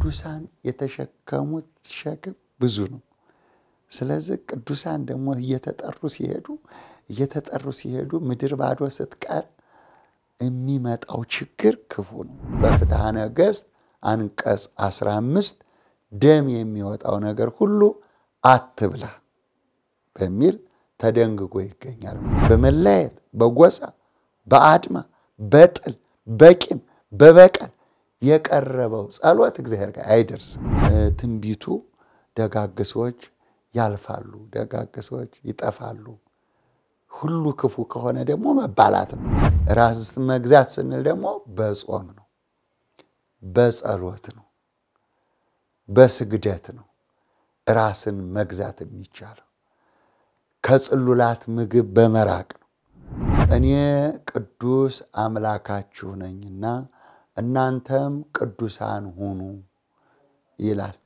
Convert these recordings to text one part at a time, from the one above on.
ቅዱሳን የተሸከሙት ሸክም ብዙ ነው። ስለዚህ ቅዱሳን ደግሞ እየተጠሩ ሲሄዱ እየተጠሩ ሲሄዱ ምድር ባዶ ስትቀር የሚመጣው ችግር ክፉ ነው። በፍትሐ ነገሥት አንቀጽ 15 ደም የሚወጣው ነገር ሁሉ አትብላ በሚል ተደንግጎ ይገኛል። በመለያየት፣ በጎሳ፣ በአድማ፣ በጥል፣ በቂም፣ በበቀል የቀረበው ጸሎት እግዚአብሔር ጋር አይደርስም። ትንቢቱ ደጋግ ሰዎች ያልፋሉ፣ ደጋግ ሰዎች ይጠፋሉ። ሁሉ ክፉ ከሆነ ደግሞ መባላት ነው። ራስ መግዛት ስንል ደግሞ በጾም ነው፣ በጸሎት ነው፣ በስግደት ነው ራስን መግዛት የሚቻለው። ከጽሉላት ምግብ በመራቅ ነው። እኔ ቅዱስ አምላካችሁ ነኝና እናንተም ቅዱሳን ሁኑ ይላል።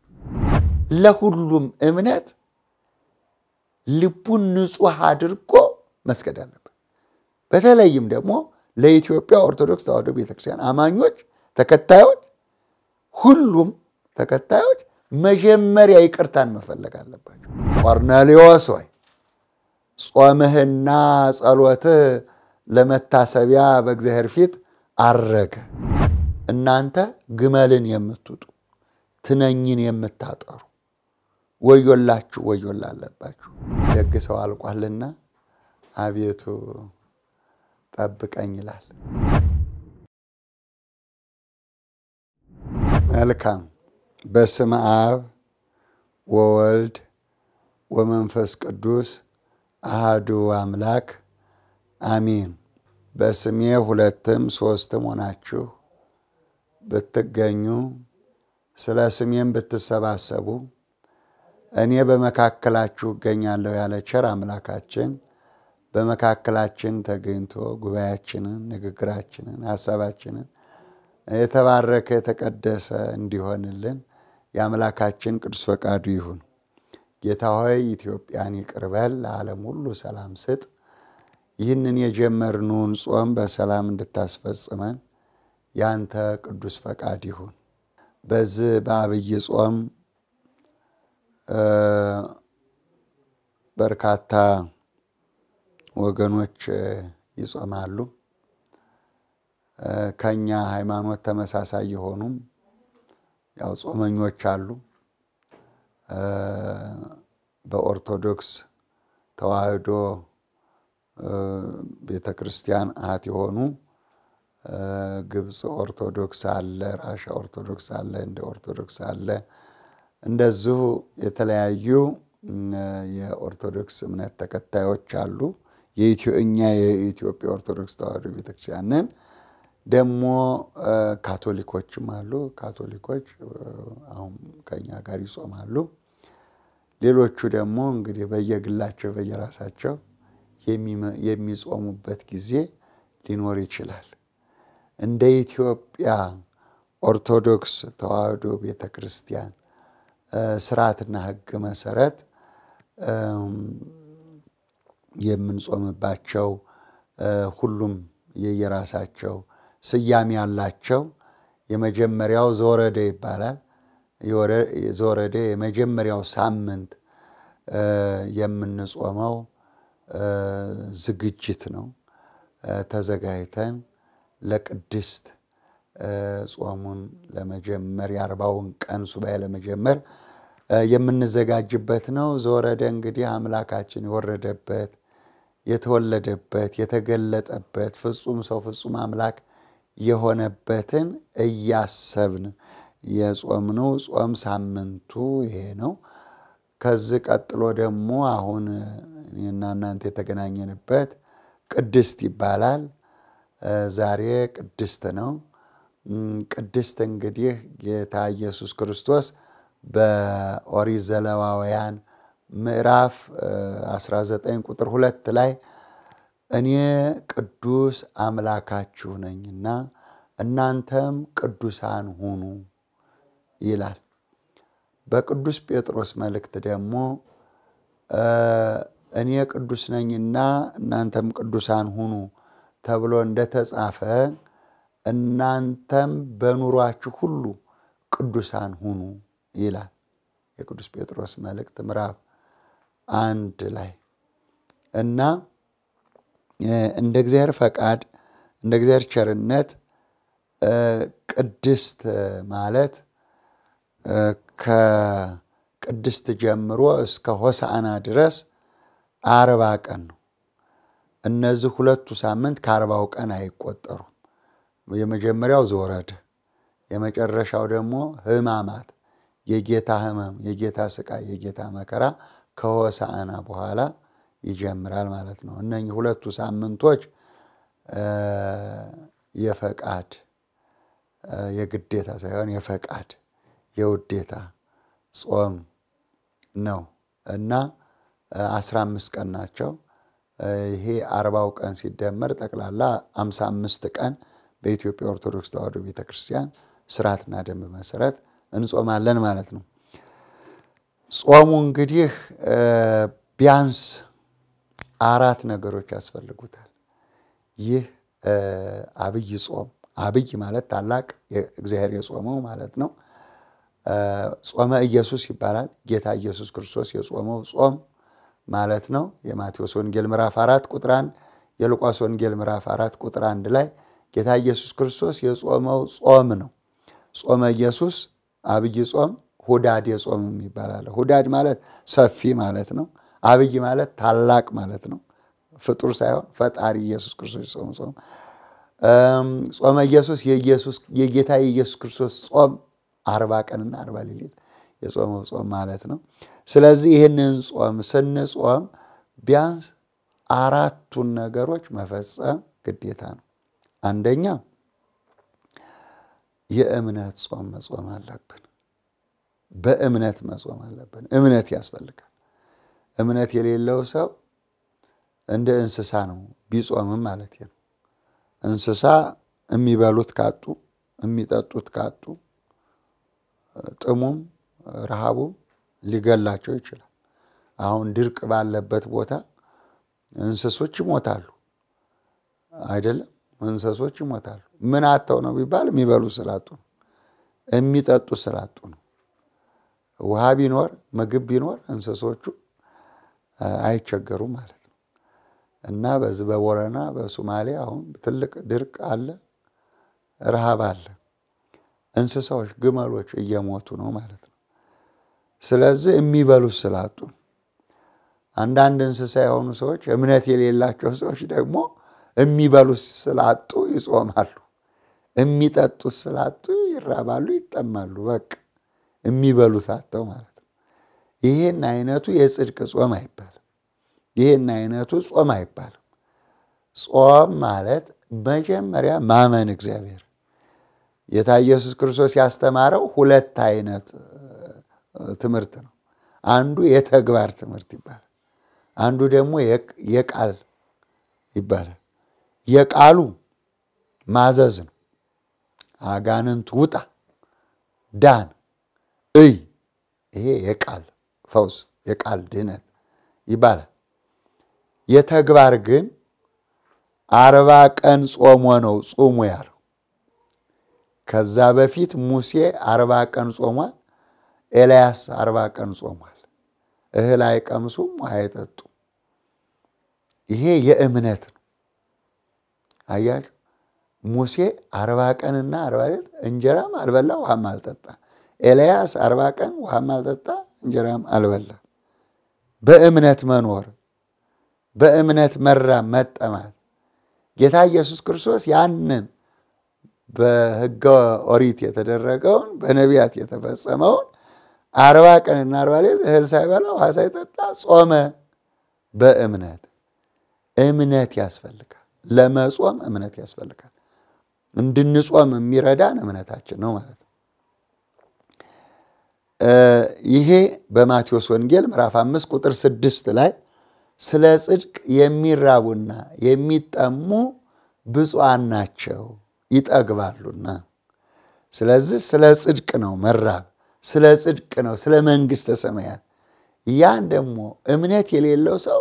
ለሁሉም እምነት ልቡን ንጹሕ አድርጎ መስገድ አለበት። በተለይም ደግሞ ለኢትዮጵያ ኦርቶዶክስ ተዋሕዶ ቤተክርስቲያን አማኞች ተከታዮች፣ ሁሉም ተከታዮች መጀመሪያ ይቅርታን መፈለግ አለባቸው። ቆርኔሌዎስ ወይ ጾምህና ጸሎትህ ለመታሰቢያ በእግዚአብሔር ፊት አረገ። እናንተ ግመልን የምትውጡ ትነኝን የምታጠሩ ወዮላችሁ ወዮላ አለባችሁ። ደግ ሰው አልቋልና አቤቱ ጠብቀኝ ይላል። መልካም። በስመ አብ ወወልድ ወመንፈስ ቅዱስ አህዱ አምላክ አሚን። በስሜ ሁለትም ሶስትም ሆናችሁ ብትገኙ ስለ ስሜም ብትሰባሰቡ እኔ በመካከላችሁ እገኛለሁ ያለ ቸር አምላካችን በመካከላችን ተገኝቶ ጉባኤያችንን፣ ንግግራችንን፣ ሀሳባችንን የተባረከ የተቀደሰ እንዲሆንልን የአምላካችን ቅዱስ ፈቃዱ ይሁን። ጌታ ሆይ ኢትዮጵያን ይቅርበል በል፣ ለዓለም ሁሉ ሰላም ስጥ። ይህንን የጀመርነውን ጾም በሰላም እንድታስፈጽመን ያንተ ቅዱስ ፈቃድ ይሁን። በዚህ በአብይ ጾም በርካታ ወገኖች ይጾማሉ። ከኛ ሃይማኖት ተመሳሳይ የሆኑም ያው ጾመኞች አሉ። በኦርቶዶክስ ተዋህዶ ቤተ ክርስቲያን የሆኑ ግብፅ ኦርቶዶክስ አለ፣ ራሻ ኦርቶዶክስ አለ፣ እንደ ኦርቶዶክስ አለ። እንደዚሁ የተለያዩ የኦርቶዶክስ እምነት ተከታዮች አሉ። እኛ የኢትዮጵያ ኦርቶዶክስ ተዋሕዶ ቤተክርስቲያንን ደግሞ ካቶሊኮችም አሉ። ካቶሊኮች አሁን ከኛ ጋር ይጾማሉ። ሌሎቹ ደግሞ እንግዲህ በየግላቸው በየራሳቸው የሚጾሙበት ጊዜ ሊኖር ይችላል። እንደ ኢትዮጵያ ኦርቶዶክስ ተዋህዶ ቤተ ክርስቲያን ስርዓትና ሕግ መሰረት የምንጾምባቸው ሁሉም የየራሳቸው ስያሜ ያላቸው የመጀመሪያው ዘወረደ ይባላል። ዘወረደ የመጀመሪያው ሳምንት የምንጾመው ዝግጅት ነው። ተዘጋጅተን ለቅድስት ጾሙን ለመጀመር የአርባውን ቀን ሱባኤ ለመጀመር የምንዘጋጅበት ነው። ዘወረደ እንግዲህ አምላካችን የወረደበት የተወለደበት የተገለጠበት ፍጹም ሰው ፍጹም አምላክ የሆነበትን እያሰብን የጾምነው ጾም ሳምንቱ ይሄ ነው። ከዚህ ቀጥሎ ደግሞ አሁን እኔና እናንተ የተገናኘንበት ቅድስት ይባላል። ዛሬ ቅድስት ነው። ቅድስት እንግዲህ ጌታ ኢየሱስ ክርስቶስ በኦሪት ዘሌዋውያን ምዕራፍ 19 ቁጥር ሁለት ላይ እኔ ቅዱስ አምላካችሁ ነኝና እናንተም ቅዱሳን ሁኑ ይላል። በቅዱስ ጴጥሮስ መልእክት ደግሞ እኔ ቅዱስ ነኝና እናንተም ቅዱሳን ሁኑ ተብሎ እንደተጻፈ እናንተም በኑሯችሁ ሁሉ ቅዱሳን ሁኑ ይላል የቅዱስ ጴጥሮስ መልእክት ምዕራፍ አንድ ላይ እና እንደ እግዚአብሔር ፈቃድ እንደ እግዚአብሔር ቸርነት ቅድስት ማለት ከቅድስት ጀምሮ እስከ ሆሳዕና ድረስ አርባ ቀን ነው። እነዚህ ሁለቱ ሳምንት ከአርባው ቀን አይቆጠሩም። የመጀመሪያው ዞረድ የመጨረሻው ደግሞ ህማማት የጌታ ህመም የጌታ ስቃይ፣ የጌታ መከራ ከሆሳዕና በኋላ ይጀምራል ማለት ነው። እነኚህ ሁለቱ ሳምንቶች የፈቃድ የግዴታ ሳይሆን የፈቃድ የውዴታ ጾም ነው እና አስራ አምስት ቀን ናቸው። ይሄ አርባው ቀን ሲደመር ጠቅላላ አምሳ አምስት ቀን በኢትዮጵያ ኦርቶዶክስ ተዋህዶ ቤተክርስቲያን ስርዓትና ደንብ መሰረት እንጾማለን ማለት ነው። ጾሙ እንግዲህ ቢያንስ አራት ነገሮች ያስፈልጉታል። ይህ አብይ ጾም አብይ ማለት ታላቅ እግዚአብሔር የጾመው ማለት ነው። ጾመ ኢየሱስ ይባላል። ጌታ ኢየሱስ ክርስቶስ የጾመው ጾም ማለት ነው። የማቴዎስ ወንጌል ምዕራፍ አራት ቁጥር አንድ የሉቃስ ወንጌል ምዕራፍ አራት ቁጥር አንድ ላይ ጌታ ኢየሱስ ክርስቶስ የጾመው ጾም ነው። ጾመ ኢየሱስ አብይ ጾም፣ ሁዳድ የጾም የሚባል ሁዳድ ማለት ሰፊ ማለት ነው። አብይ ማለት ታላቅ ማለት ነው። ፍጡር ሳይሆን ፈጣሪ ኢየሱስ ክርስቶስ ጾም ጾም ጾመ ኢየሱስ የጌታ የኢየሱስ ክርስቶስ ጾም አርባ ቀንና አርባ ሌሊት የጾመው ጾም ማለት ነው። ስለዚህ ይህንን ጾም ስንጾም ቢያንስ አራቱን ነገሮች መፈጸም ግዴታ ነው። አንደኛ የእምነት ጾም መጾም አለብን። በእምነት መጾም አለብን። እምነት ያስፈልጋል። እምነት የሌለው ሰው እንደ እንስሳ ነው ቢጾምም ማለት ነው። እንስሳ የሚበሉት ካጡ፣ የሚጠጡት ካጡ ጥሙም ረሃቡም ሊገላቸው ይችላል። አሁን ድርቅ ባለበት ቦታ እንስሶች ይሞታሉ አይደለም? እንስሶች ይሞታሉ። ምን አጥተው ነው ቢባል የሚበሉ ስላጡ ነው፣ የሚጠጡ ስላጡ ነው። ውሃ ቢኖር ምግብ ቢኖር እንስሶቹ አይቸገሩም ማለት ነው። እና በዚህ በቦረና በሶማሌ አሁን ትልቅ ድርቅ አለ፣ ረሃብ አለ። እንስሳዎች ግመሎች እየሞቱ ነው ማለት ነው። ስለዚህ የሚበሉት ስላጡ አንዳንድ እንስሳ የሆኑ ሰዎች እምነት የሌላቸው ሰዎች ደግሞ የሚበሉ ስላጡ ይጾማሉ፣ የሚጠጡ ስላጡ ይራባሉ፣ ይጠማሉ። በቃ የሚበሉት አጥተው ማለት ነው። ይህን አይነቱ የጽድቅ ጾም አይባልም። ይህን አይነቱ ጾም አይባልም። ጾም ማለት መጀመሪያ ማመን እግዚአብሔር ጌታ ኢየሱስ ክርስቶስ ያስተማረው ሁለት አይነት ትምህርት ነው። አንዱ የተግባር ትምህርት ይባላል። አንዱ ደግሞ የቃል ይባላል። የቃሉ ማዘዝ ነው። አጋንንት ውጣ፣ ዳን፣ እይ። ይሄ የቃል ፈውስ የቃል ድህነት ይባላል። የተግባር ግን አርባ ቀን ጾሞ ነው ጹሙ ያለው። ከዛ በፊት ሙሴ አርባ ቀን ጾሟል። ኤልያስ አርባ ቀን ጾሟል። እህል አይቀምሱም፣ አይጠጡ ይሄ የእምነት ነው። አያችሁ፣ ሙሴ አርባ ቀንና አርባ ሌት እንጀራም አልበላ ውሃም አልጠጣ። ኤልያስ አርባ ቀን ውሃም አልጠጣ እንጀራም አልበላ። በእምነት መኖር፣ በእምነት መራም መጠማት ጌታ ኢየሱስ ክርስቶስ ያንን በሕገ ኦሪት የተደረገውን በነቢያት የተፈጸመውን አርባ ቀንና አርባ ሌል እህል ሳይበላ ውሃ ሳይጠጣ ጾመ በእምነት። እምነት ያስፈልጋል። ለመጾም እምነት ያስፈልጋል። እንድንጾም የሚረዳን እምነታችን ነው ማለት ነው። ይሄ በማቴዎስ ወንጌል ምዕራፍ አምስት ቁጥር ስድስት ላይ ስለ ጽድቅ የሚራቡና የሚጠሙ ብፁዓን ናቸው ይጠግባሉና። ስለዚህ ስለ ጽድቅ ነው መራብ ስለ ጽድቅ ነው፣ ስለ መንግስተ ሰማያት። ያን ደግሞ እምነት የሌለው ሰው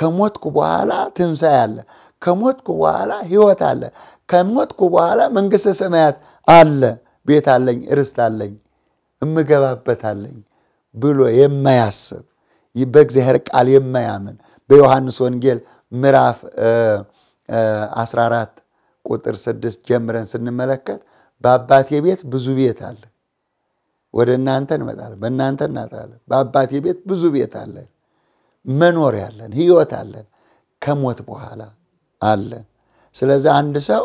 ከሞትኩ በኋላ ትንሣኤ አለ፣ ከሞትኩ በኋላ ህይወት አለ፣ ከሞትኩ በኋላ መንግስተ ሰማያት አለ፣ ቤት አለኝ፣ ርስት አለኝ፣ እምገባበት አለኝ ብሎ የማያስብ በእግዚአብሔር ቃል የማያምን በዮሐንስ ወንጌል ምዕራፍ 14 ቁጥር ስድስት ጀምረን ስንመለከት በአባቴ ቤት ብዙ ቤት አለ ወደ እናንተ እንመጣለን፣ በእናንተ እናጥራለን። በአባቴ ቤት ብዙ ቤት አለን፣ መኖር ያለን ህይወት አለን፣ ከሞት በኋላ አለን። ስለዚህ አንድ ሰው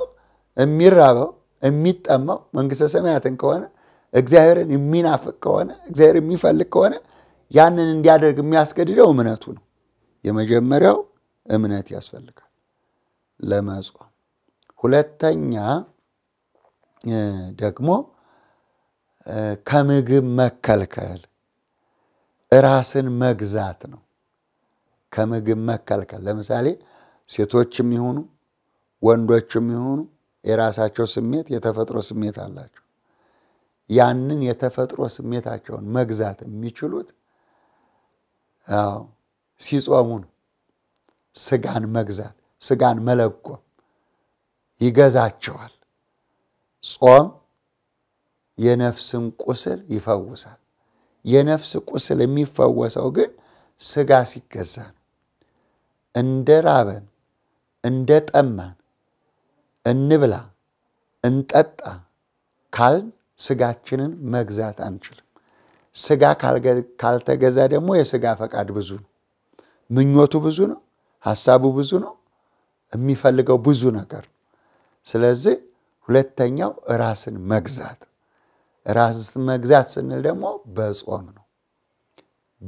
የሚራበው የሚጠማው መንግሥተ ሰማያትን ከሆነ እግዚአብሔርን የሚናፍቅ ከሆነ እግዚአብሔር የሚፈልግ ከሆነ ያንን እንዲያደርግ የሚያስገድደው እምነቱ ነው። የመጀመሪያው እምነት ያስፈልጋል ለመጾም። ሁለተኛ ደግሞ ከምግብ መከልከል ራስን መግዛት ነው። ከምግብ መከልከል ለምሳሌ ሴቶችም ይሁኑ ወንዶችም ይሁኑ የራሳቸው ስሜት የተፈጥሮ ስሜት አላቸው። ያንን የተፈጥሮ ስሜታቸውን መግዛት የሚችሉት ሲጾሙ ነው። ስጋን መግዛት፣ ስጋን መለጎም ይገዛቸዋል ጾም የነፍስን ቁስል ይፈውሳል። የነፍስ ቁስል የሚፈወሰው ግን ስጋ ሲገዛ ነው። እንደ ራበን እንደ ጠማን እንብላ እንጠጣ ካልን ስጋችንን መግዛት አንችልም። ስጋ ካልተገዛ ደግሞ የስጋ ፈቃድ ብዙ ነው። ምኞቱ ብዙ ነው። ሀሳቡ ብዙ ነው። የሚፈልገው ብዙ ነገር ነው። ስለዚህ ሁለተኛው ራስን መግዛት ራስ መግዛት ስንል ደግሞ በጾም ነው፣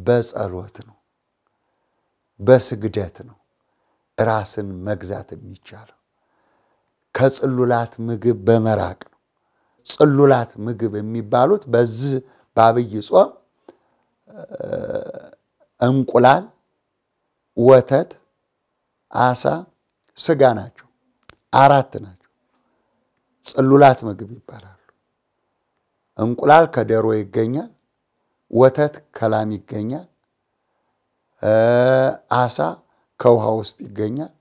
በጸሎት ነው፣ በስግደት ነው ራስን መግዛት የሚቻለው። ከጽሉላት ምግብ በመራቅ ነው። ጽሉላት ምግብ የሚባሉት በዚህ በአብይ ጾም እንቁላል፣ ወተት፣ አሳ፣ ስጋ ናቸው። አራት ናቸው። ጽሉላት ምግብ ይባላል። እንቁላል ከደሮ ይገኛል፣ ወተት ከላም ይገኛል፣ አሳ ከውሃ ውስጥ ይገኛል፣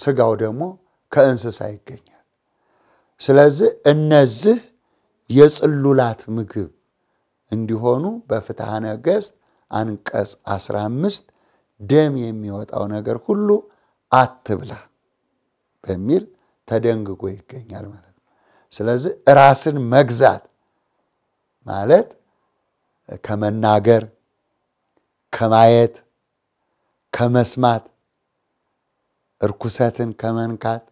ስጋው ደግሞ ከእንስሳ ይገኛል። ስለዚህ እነዚህ የጽሉላት ምግብ እንዲሆኑ በፍትሐ ነገሥት አንቀጽ 15 ደም የሚወጣው ነገር ሁሉ አትብላ በሚል ተደንግጎ ይገኛል ማለት ነው። ስለዚህ ራስን መግዛት ማለት ከመናገር፣ ከማየት፣ ከመስማት፣ እርኩሰትን ከመንካት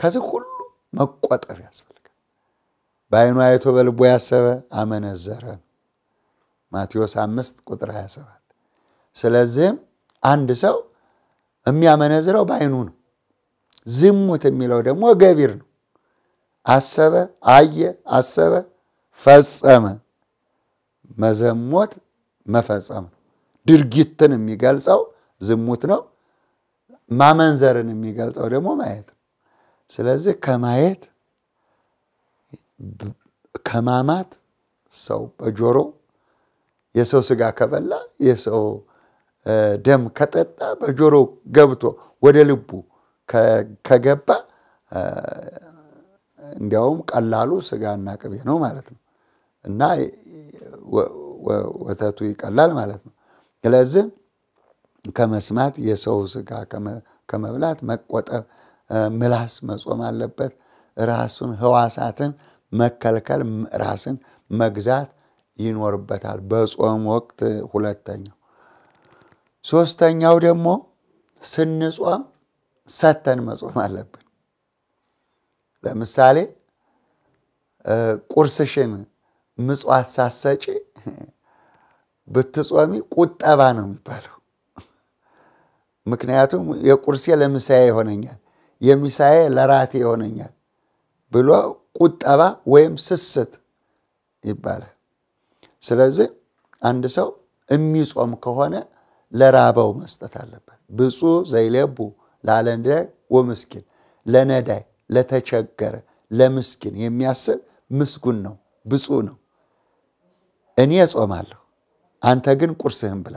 ከዚህ ሁሉ መቆጠብ ያስፈልጋል። በአይኑ አይቶ በልቦ ያሰበ አመነዘረ ማቴዎስ አምስት ቁጥር 27። ስለዚህም አንድ ሰው የሚያመነዝረው በአይኑ ነው። ዝሙት የሚለው ደግሞ ገቢር ነው። አሰበ፣ አየ፣ አሰበ፣ ፈጸመ። መዘሞት መፈጸም ድርጊትን የሚገልጸው ዝሙት ነው። ማመንዘርን የሚገልጸው ደግሞ ማየት ነው። ስለዚህ ከማየት ከማማት ሰው በጆሮ የሰው ስጋ ከበላ የሰው ደም ከጠጣ በጆሮ ገብቶ ወደ ልቡ ከገባ እንዲያውም ቀላሉ ስጋና ቅቤ ነው ማለት ነው እና ወተቱ ይቀላል ማለት ነው። ስለዚህ ከመስማት የሰው ስጋ ከመብላት መቆጠብ፣ ምላስ መጾም አለበት። ራሱን ህዋሳትን መከልከል፣ ራስን መግዛት ይኖርበታል በጾም ወቅት። ሁለተኛው ሶስተኛው ደግሞ ስንጾም ሰተን መጾም አለብን። ለምሳሌ ቁርስሽን ምጽዋት ሳሰጪ ብትጾሚ ቁጠባ ነው የሚባለው። ምክንያቱም የቁርሴ ለምሳዬ ይሆነኛል፣ የሚሳዬ ለራቴ ይሆነኛል ብሎ ቁጠባ ወይም ስስት ይባላል። ስለዚህ አንድ ሰው የሚጾም ከሆነ ለራበው መስጠት አለበት። ብፁ ዘይሌቡ ለአለንዳይ ወምስኪን ለነዳይ ለተቸገረ ለምስኪን የሚያስብ ምስጉን ነው፣ ብፁ ነው። እኔ እጾማለሁ፣ አንተ ግን ቁርስህን ብላ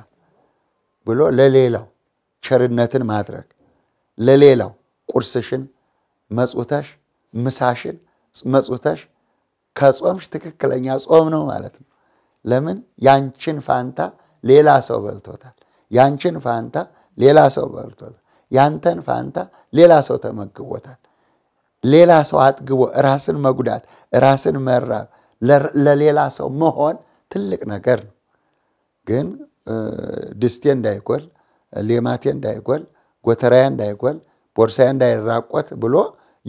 ብሎ ለሌላው ቸርነትን ማድረግ ለሌላው ቁርስሽን መጽውተሽ ምሳሽን መጽውተሽ ከጾምሽ ትክክለኛ ጾም ነው ማለት ነው። ለምን ያንቺን ፋንታ ሌላ ሰው በልቶታል። ያንቺን ፋንታ ሌላ ሰው በልቶታል። ያንተን ፋንታ ሌላ ሰው ተመግቦታል። ሌላ ሰው አጥግቦ ራስን መጉዳት፣ ራስን መራብ፣ ለሌላ ሰው መሆን ትልቅ ነገር ነው። ግን ድስቴ እንዳይጎል፣ ሌማቴ እንዳይጎል፣ ጎተራያ እንዳይጎል፣ ቦርሳያ እንዳይራቆት ብሎ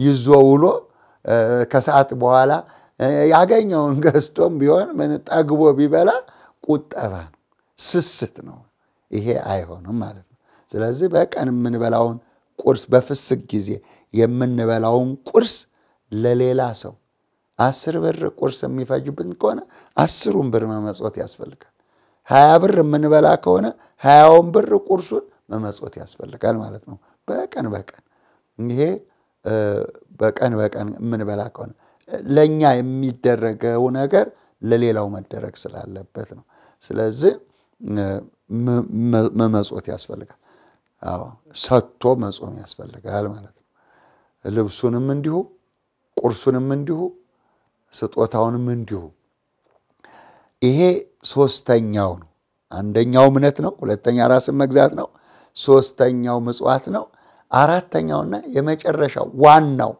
ይዞ ውሎ ከሰዓት በኋላ ያገኘውን ገዝቶም ቢሆን ምን ጠግቦ ቢበላ ቁጠባ ነው፣ ስስት ነው። ይሄ አይሆንም ማለት ነው። ስለዚህ በቀን የምንበላውን ቁርስ በፍስግ ጊዜ የምንበላውን ቁርስ ለሌላ ሰው አስር ብር ቁርስ የሚፈጅብን ከሆነ አስሩን ብር መመጽወት ያስፈልጋል። ሀያ ብር የምንበላ ከሆነ ሀያውን ብር ቁርሱን መመጽወት ያስፈልጋል ማለት ነው። በቀን በቀን ይሄ በቀን በቀን የምንበላ ከሆነ ለእኛ የሚደረገው ነገር ለሌላው መደረግ ስላለበት ነው። ስለዚህ መመጽት ያስፈልጋል። አዎ ሰጥቶ መጾም ያስፈልጋል ማለት ነው። ልብሱንም እንዲሁ ቁርሱንም እንዲሁ ስጦታውንም እንዲሁ። ይሄ ሶስተኛው ነው። አንደኛው እምነት ነው። ሁለተኛ ራስን መግዛት ነው። ሶስተኛው ምጽዋት ነው። አራተኛውና የመጨረሻው ዋናው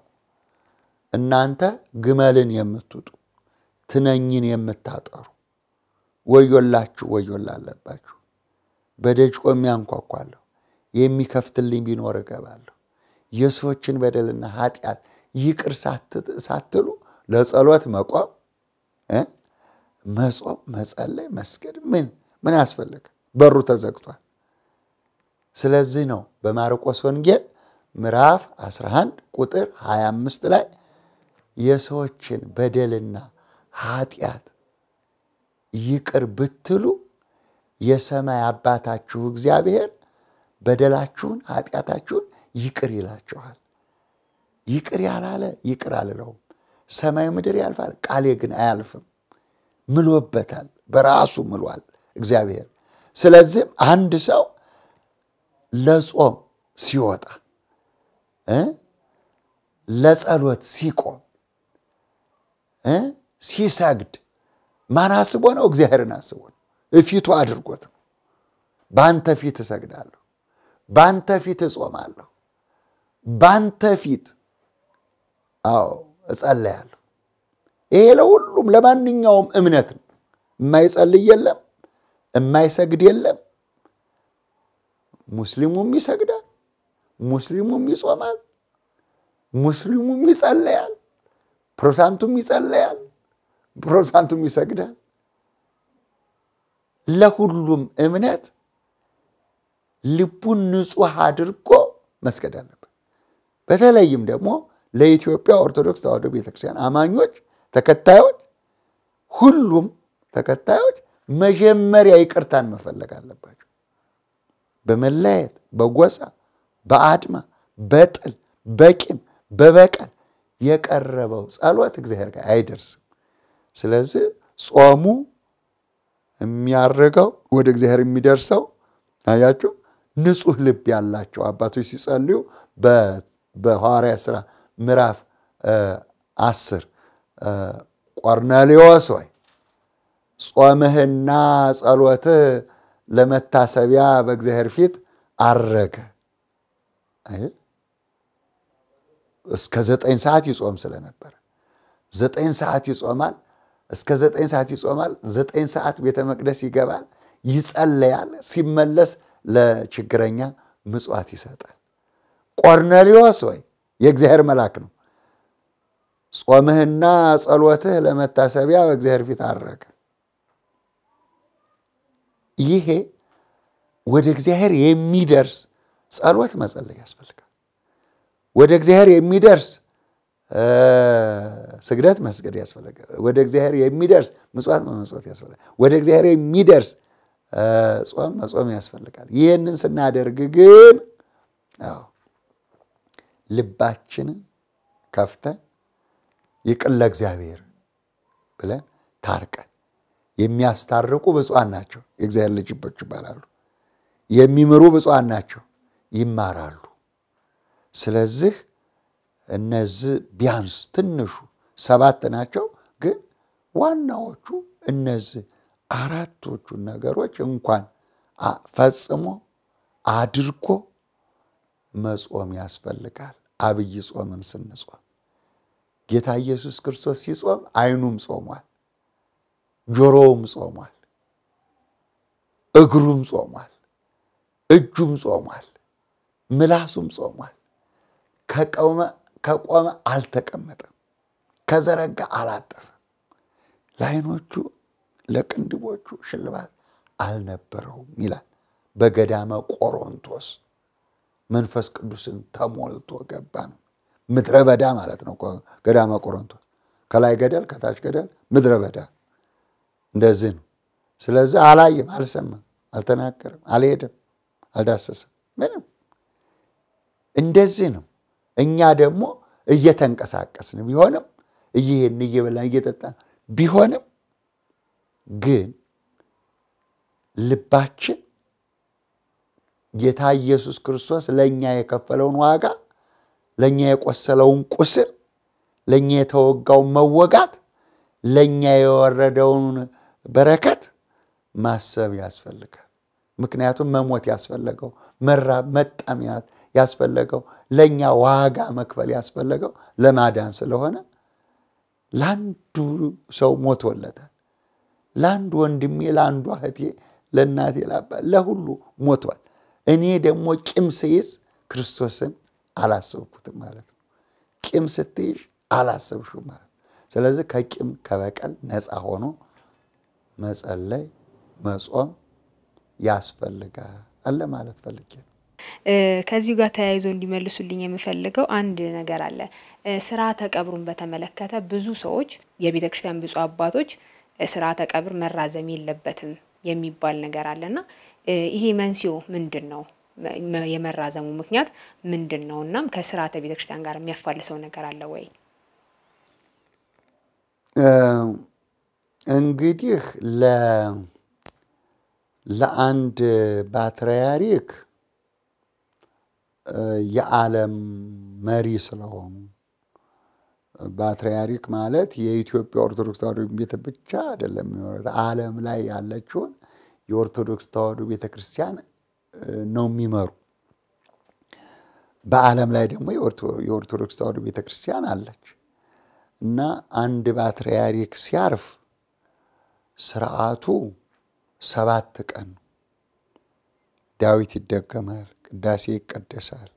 እናንተ ግመልን የምትውጡ ትነኝን የምታጠሩ ወዮላችሁ፣ ወዮላ አለባችሁ። በደጅ ቆሜ አንኳኳለሁ፣ የሚከፍትልኝ ቢኖር እገባለሁ። የሰዎችን በደልና ኃጢአት ይቅር ሳትሉ ለጸሎት መቆም መጾም፣ መጸለይ፣ መስገድ ምን ምን ያስፈልግ? በሩ ተዘግቷል። ስለዚህ ነው በማርቆስ ወንጌል ምዕራፍ 11 ቁጥር 25 ላይ የሰዎችን በደልና ኃጢአት ይቅር ብትሉ የሰማይ አባታችሁ እግዚአብሔር በደላችሁን ኃጢአታችሁን ይቅር ይላችኋል። ይቅር ያላለ ይቅር አልለውም። ሰማይ ምድር ያልፋል፣ ቃሌ ግን አያልፍም። ምሎበታል፣ በራሱ ምሏል እግዚአብሔር። ስለዚህም አንድ ሰው ለጾም ሲወጣ ለጸሎት ሲቆም ሲሰግድ ማን አስቦ ነው? እግዚአብሔርን አስቦ ነው። እፊቱ አድርጎት በአንተ ፊት እሰግዳለሁ፣ በአንተ ፊት እጾማለሁ ባንተ ፊት አዎ እጸለያለሁ። ይሄ ለሁሉም ለማንኛውም እምነት ነው። የማይጸልይ የለም፣ የማይሰግድ የለም። ሙስሊሙም ይሰግዳል፣ ሙስሊሙም ይጾማል፣ ሙስሊሙም ይጸለያል፣ ፕሮሳንቱም ይጸለያል፣ ፕሮሳንቱም ይሰግዳል። ለሁሉም እምነት ልቡን ንጹሕ አድርጎ መስገድ አለ። በተለይም ደግሞ ለኢትዮጵያ ኦርቶዶክስ ተዋሕዶ ቤተክርስቲያን አማኞች ተከታዮች፣ ሁሉም ተከታዮች መጀመሪያ ይቅርታን መፈለግ አለባቸው። በመለያየት፣ በጎሳ፣ በአድማ፣ በጥል፣ በቂም፣ በበቀል የቀረበው ጸሎት እግዚአብሔር ጋር አይደርስም። ስለዚህ ጾሙ የሚያርገው ወደ እግዚአብሔር የሚደርሰው አያችሁ፣ ንጹህ ልብ ያላቸው አባቶች ሲጸልዩ በሐዋርያ ሥራ ምዕራፍ አስር ቆርኔሌዎስ ወይ ጾምህና ጸሎትህ ለመታሰቢያ በእግዚአብሔር ፊት አረገ። እስከ ዘጠኝ ሰዓት ይጾም ስለነበረ ዘጠኝ ሰዓት ይጾማል። እስከ ዘጠኝ ሰዓት ይጾማል። ዘጠኝ ሰዓት ቤተ መቅደስ ይገባል፣ ይጸለያል። ሲመለስ ለችግረኛ ምጽዋት ይሰጣል። ቆርኔሊዮስ ወይ የእግዚአብሔር መልአክ ነው። ጾምህና ጸሎትህ ለመታሰቢያ በእግዚአብሔር ፊት አረገ። ይሄ ወደ እግዚአብሔር የሚደርስ ጸሎት መጸለይ ያስፈልጋል። ወደ እግዚአብሔር የሚደርስ ስግደት መስገድ ያስፈልጋል። ወደ እግዚአብሔር የሚደርስ ምጽዋት መመጽዋት ያስፈልጋል። ወደ እግዚአብሔር የሚደርስ ጾም መጾም ያስፈልጋል። ይህንን ስናደርግ ግን አዎ ልባችንን ከፍተን ይቅር ለእግዚአብሔር ብለን ታርቀን የሚያስታርቁ ብፁዓን ናቸው፣ የእግዚአብሔር ልጅቦች ይባላሉ። የሚምሩ ብፁዓን ናቸው፣ ይማራሉ። ስለዚህ እነዚህ ቢያንስ ትንሹ ሰባት ናቸው። ግን ዋናዎቹ እነዚህ አራቶቹ ነገሮች እንኳን ፈጽሞ አድርጎ መጾም ያስፈልጋል። አብይ ጾምን ስንጾም ጌታ ኢየሱስ ክርስቶስ ሲጾም ዓይኑም ጾሟል፣ ጆሮውም ጾሟል፣ እግሩም ጾሟል፣ እጁም ጾሟል፣ ምላሱም ጾሟል። ከቆመ አልተቀመጠም፣ ከዘረጋ አላጠፈም። ለዓይኖቹ ለቅንድቦቹ ሽልማት አልነበረውም ይላል በገዳመ ቆሮንቶስ መንፈስ ቅዱስን ተሞልቶ ገባ ነው። ምድረ በዳ ማለት ነው ገዳመ ቆሮንቶስ። ከላይ ገደል፣ ከታች ገደል፣ ምድረ በዳ እንደዚህ ነው። ስለዚህ አላየም፣ አልሰማም፣ አልተናገርም፣ አልሄድም፣ አልዳሰሰም፣ ምንም እንደዚህ ነው። እኛ ደግሞ እየተንቀሳቀስን ቢሆንም እይህን እየበላን እየጠጣን ቢሆንም ግን ልባችን ጌታ ኢየሱስ ክርስቶስ ለእኛ የከፈለውን ዋጋ፣ ለእኛ የቆሰለውን ቁስል፣ ለእኛ የተወጋውን መወጋት፣ ለእኛ የወረደውን በረከት ማሰብ ያስፈልጋል። ምክንያቱም መሞት ያስፈለገው መራብ መጣም ያስፈለገው ለእኛ ዋጋ መክፈል ያስፈለገው ለማዳን ስለሆነ ለአንዱ ሰው ሞቶለታል። ለአንድ ወንድሜ፣ ለአንዱ እህቴ፣ ለእናቴ፣ ላባ ለሁሉ ሞቷል። እኔ ደግሞ ቂም ስይዝ ክርስቶስን አላሰብኩትም ማለት ነው። ቂም ስትይዝ አላሰብሹ ማለት ነው። ስለዚህ ከቂም ከበቀል ነፃ ሆኖ መጸለይ መጾም ያስፈልጋል ማለት ፈልጌ ነው። ከዚሁ ጋር ተያይዞ እንዲመልሱልኝ የምፈልገው አንድ ነገር አለ። ስርዓተ ቀብሩን በተመለከተ ብዙ ሰዎች የቤተ ክርስቲያን ብፁዕ አባቶች ስርዓተ ቀብር መራዘም የለበትም የሚባል ነገር አለና ይሄ መንስኤው ምንድን ነው? የመራዘሙ ምክንያት ምንድን ነው? እናም ከስርዓተ ቤተክርስቲያን ጋር የሚያፋልሰው ነገር አለ ወይ? እንግዲህ ለአንድ ፓትርያርክ የዓለም መሪ ስለሆኑ ፓትርያርክ ማለት የኢትዮጵያ ኦርቶዶክስ ተዋሕዶ ብቻ አይደለም ዓለም ላይ ያለችውን የኦርቶዶክስ ተዋህዶ ቤተክርስቲያን ነው የሚመሩ። በዓለም ላይ ደግሞ የኦርቶዶክስ ተዋህዶ ቤተክርስቲያን አለች እና አንድ ፓትርያርክ ሲያርፍ ስርዓቱ ሰባት ቀን ዳዊት ይደገማል፣ ቅዳሴ ይቀደሳል፣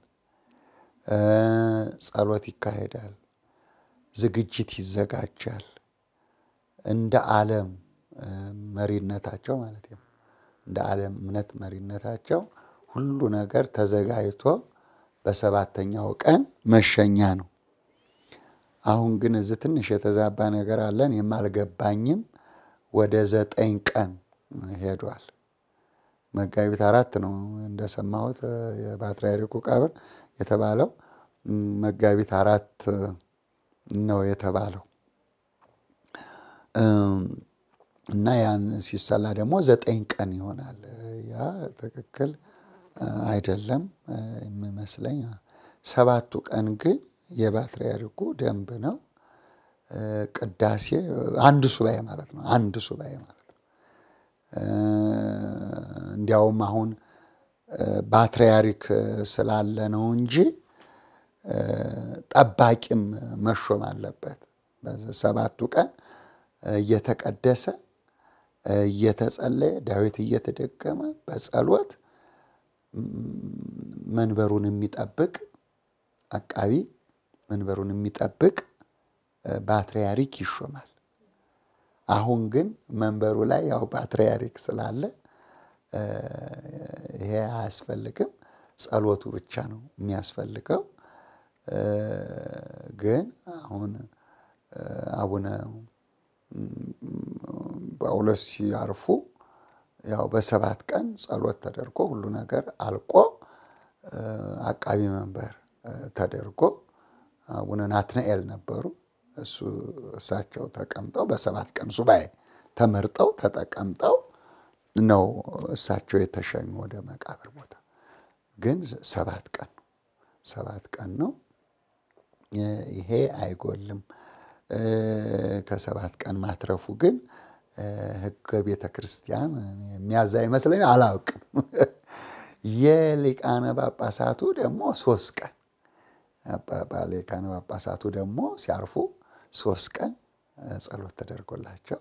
ጸሎት ይካሄዳል፣ ዝግጅት ይዘጋጃል። እንደ ዓለም መሪነታቸው ማለት ነው። እንደ ዓለም እምነት መሪነታቸው ሁሉ ነገር ተዘጋጅቶ በሰባተኛው ቀን መሸኛ ነው። አሁን ግን እዚ ትንሽ የተዛባ ነገር አለን። የማልገባኝም ወደ ዘጠኝ ቀን ሄዷል። መጋቢት አራት ነው እንደሰማሁት የፓትርያርኩ ቀብር የተባለው መጋቢት አራት ነው የተባለው። እና ያን ሲሰላ ደግሞ ዘጠኝ ቀን ይሆናል። ያ ትክክል አይደለም የሚመስለኝ። ሰባቱ ቀን ግን የፓትርያርኩ ደንብ ነው። ቅዳሴ አንድ ሱባኤ ማለት ነው። አንድ ሱባኤ ማለት ነው። እንዲያውም አሁን ፓትርያርክ ስላለ ነው እንጂ ጠባቂም መሾም አለበት። ሰባቱ ቀን እየተቀደሰ እየተጸለየ ዳዊት እየተደገመ በጸሎት መንበሩን የሚጠብቅ አቃቢ መንበሩን የሚጠብቅ ፓትርያርክ ይሾማል። አሁን ግን መንበሩ ላይ ያው ፓትርያርክ ስላለ ይሄ አያስፈልግም። ጸሎቱ ብቻ ነው የሚያስፈልገው። ግን አሁን አቡነ ጳውሎስ ሲያርፉ ያው በሰባት ቀን ጸሎት ተደርጎ ሁሉ ነገር አልቆ አቃቢ መንበር ተደርጎ አቡነ ናትናኤል ነበሩ። እሱ እሳቸው ተቀምጠው በሰባት ቀን ሱባኤ ተመርጠው ተጠቀምጠው ነው እሳቸው የተሸኙ ወደ መቃብር ቦታ። ግን ሰባት ቀን ነው ሰባት ቀን ነው። ይሄ አይጎልም። ከሰባት ቀን ማትረፉ ግን ህገ ቤተ ክርስቲያን የሚያዛ ይመስለኝ አላውቅም። የሊቃነ ጳጳሳቱ ደግሞ ሶስት ቀን ሊቃነ ጳጳሳቱ ደግሞ ሲያርፉ ሶስት ቀን ጸሎት ተደርጎላቸው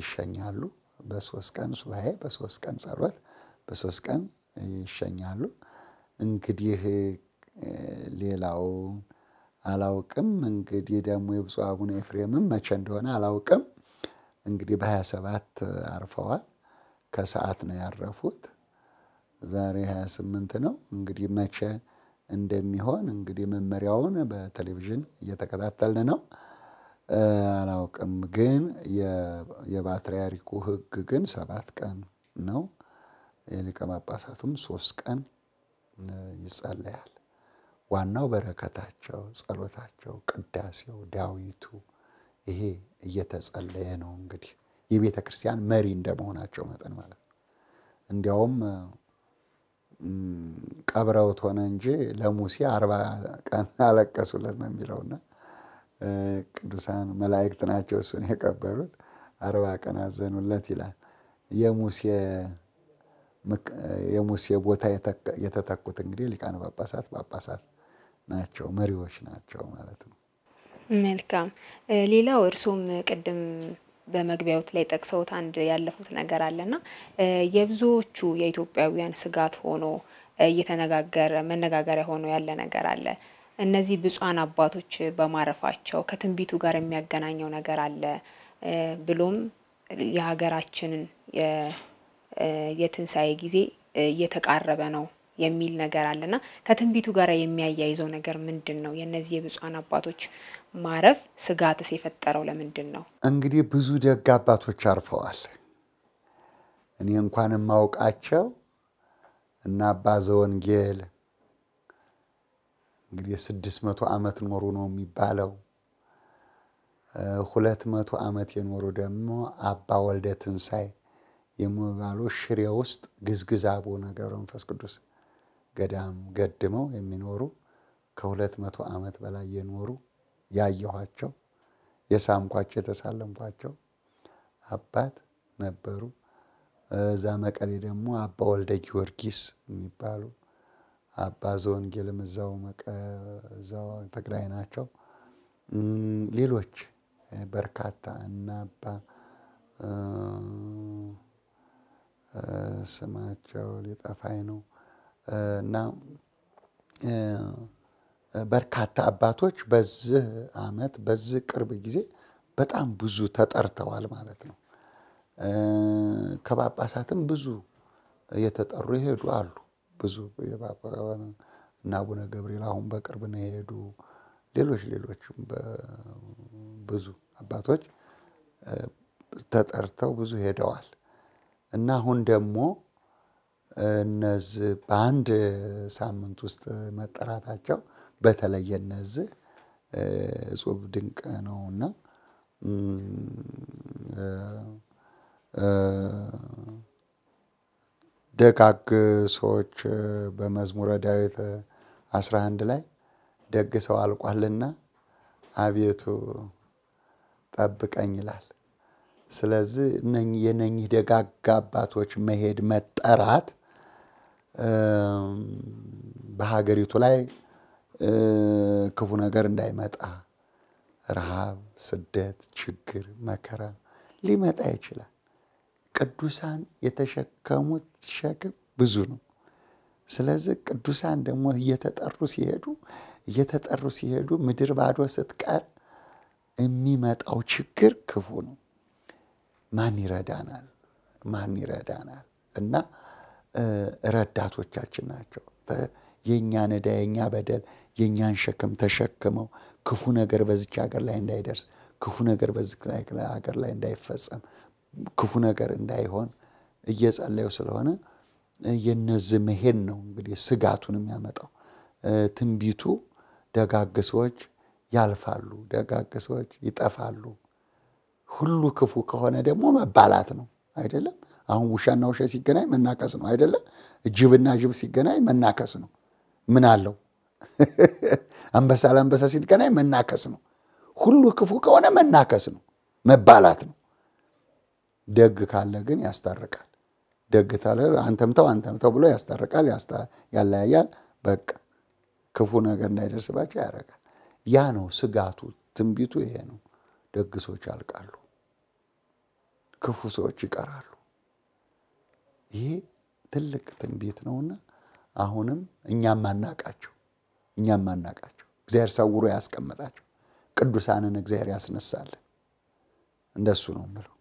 ይሸኛሉ። በሶስት ቀን ሱባኤ፣ በሶስት ቀን ጸሎት፣ በሶስት ቀን ይሸኛሉ። እንግዲህ ሌላው አላውቅም። እንግዲህ ደግሞ የብፁዕ አቡነ ኤፍሬምም መቼ እንደሆነ አላውቅም። እንግዲህ በሀያ ሰባት አርፈዋል። ከሰዓት ነው ያረፉት። ዛሬ ሀያ ስምንት ነው። እንግዲህ መቼ እንደሚሆን እንግዲህ መመሪያውን በቴሌቪዥን እየተከታተልን ነው። አላውቅም ግን የፓትርያርኩ ሕግ ግን ሰባት ቀን ነው። የሊቀ ጳጳሳቱም ሶስት ቀን ይጸለያል። ዋናው በረከታቸው፣ ጸሎታቸው፣ ቅዳሴው፣ ዳዊቱ ይሄ እየተጸለየ ነው እንግዲህ የቤተ ክርስቲያን መሪ እንደመሆናቸው መጠን ማለት ነው። እንዲያውም ቀብረውት ሆነ እንጂ ለሙሴ አርባ ቀን አለቀሱለት ነው የሚለውና ቅዱሳን መላእክት ናቸው እሱን የቀበሩት አርባ ቀን አዘኑለት ይላል። የሙሴ ቦታ የተተኩት እንግዲህ ሊቃነ ጳጳሳት ጳጳሳት ናቸው፣ መሪዎች ናቸው ማለት ነው። መልካም። ሌላው እርሶም ቅድም በመግቢያዎት ላይ ጠቅሰውት አንድ ያለፉት ነገር አለና የብዙዎቹ የኢትዮጵያውያን ስጋት ሆኖ እየተነጋገረ መነጋገሪያ ሆኖ ያለ ነገር አለ። እነዚህ ብፁዓን አባቶች በማረፋቸው ከትንቢቱ ጋር የሚያገናኘው ነገር አለ ብሎም የሀገራችንን የትንሣኤ ጊዜ እየተቃረበ ነው የሚል ነገር አለና ከትንቢቱ ጋር የሚያያይዘው ነገር ምንድን ነው? የእነዚህ የብፁዓን አባቶች ማረፍ ስጋትስ የፈጠረው ለምንድን ነው? እንግዲህ ብዙ ደግ አባቶች አርፈዋል። እኔ እንኳን የማውቃቸው እና አባ ዘወንጌል እንግዲህ ስድስት መቶ ዓመት ኖሩ ነው የሚባለው። ሁለት መቶ ዓመት የኖሩ ደግሞ አባ ወልደ ትንሣኤ የሚባሉ ሽሬ ውስጥ ግዝግዝ አቡነ ገብረ መንፈስ ቅዱስ ገዳም ገድመው የሚኖሩ ከሁለት መቶ ዓመት በላይ የኖሩ ያየኋቸው የሳምኳቸው የተሳለምኳቸው አባት ነበሩ። እዛ መቀሌ ደግሞ አባ ወልደ ጊዮርጊስ የሚባሉ አባ ዘወንጌልም እዛው እዛው ትግራይ ናቸው። ሌሎች በርካታ እና አባ ስማቸው ሊጠፋኝ ነው። እና በርካታ አባቶች በዚህ አመት በዚህ ቅርብ ጊዜ በጣም ብዙ ተጠርተዋል ማለት ነው። ከጳጳሳትም ብዙ የተጠሩ የሄዱ አሉ። ብዙ እና አቡነ ገብርኤል አሁን በቅርብ ነው የሄዱ። ሌሎች ሌሎችም ብዙ አባቶች ተጠርተው ብዙ ሄደዋል እና አሁን ደግሞ እነዚህ በአንድ ሳምንት ውስጥ መጠራታቸው በተለየ እነዚህ እጹብ ድንቅ ነው እና ደጋግ ሰዎች በመዝሙረ ዳዊት 11 ላይ ደግ ሰው አልቋልና አቤቱ ጠብቀኝ ይላል። ስለዚህ የነኚህ ደጋግ አባቶች መሄድ መጠራት በሀገሪቱ ላይ ክፉ ነገር እንዳይመጣ ረሃብ፣ ስደት፣ ችግር፣ መከራ ሊመጣ ይችላል። ቅዱሳን የተሸከሙት ሸክም ብዙ ነው። ስለዚህ ቅዱሳን ደግሞ እየተጠሩ ሲሄዱ እየተጠሩ ሲሄዱ ምድር ባዶ ስትቀር የሚመጣው ችግር ክፉ ነው። ማን ይረዳናል? ማን ይረዳናል? እና ረዳቶቻችን ናቸው። የእኛን ዕዳ የእኛ በደል የእኛን ሸክም ተሸክመው ክፉ ነገር በዚች ሀገር ላይ እንዳይደርስ ክፉ ነገር በዚች ሀገር ላይ እንዳይፈጸም ክፉ ነገር እንዳይሆን እየጸለዩ ስለሆነ የነዚህ መሄድ ነው እንግዲህ ስጋቱን የሚያመጣው። ትንቢቱ ደጋግ ሰዎች ያልፋሉ፣ ደጋግ ሰዎች ይጠፋሉ። ሁሉ ክፉ ከሆነ ደግሞ መባላት ነው አይደለም። አሁን ውሻና ውሻ ሲገናኝ መናከስ ነው አይደለ? ጅብና ጅብ ሲገናኝ መናከስ ነው። ምን አለው? አንበሳ ለአንበሳ ሲገናኝ መናከስ ነው። ሁሉ ክፉ ከሆነ መናከስ ነው፣ መባላት ነው። ደግ ካለ ግን ያስታርቃል። ደግ ታለ አንተምተው አንተምተው ብሎ ያስታርቃል፣ ያለያያል። በቃ ክፉ ነገር እንዳይደርስባቸው ያደርጋል። ያ ነው ስጋቱ፣ ትንቢቱ ይሄ ነው። ደግ ሰዎች ያልቃሉ፣ ክፉ ሰዎች ይቀራሉ። ይሄ ትልቅ ትንቢት ነውና አሁንም እኛም ማናቃቸው እኛም ማናቃቸው እግዚአብሔር ሰውሮ ያስቀመጣቸው ቅዱሳንን እግዚአብሔር ያስነሳልን። እንደሱ ነው ምለው።